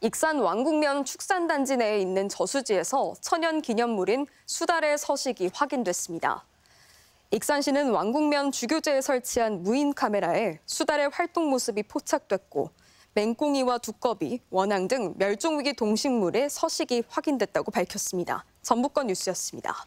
익산 왕국면 축산단지 내에 있는 저수지에서 천연 기념물인 수달의 서식이 확인됐습니다. 익산시는 왕국면 주교제에 설치한 무인 카메라에 수달의 활동 모습이 포착됐고 맹꽁이와 두꺼비, 원앙 등 멸종위기 동식물의 서식이 확인됐다고 밝혔습니다. 전북권 뉴스였습니다.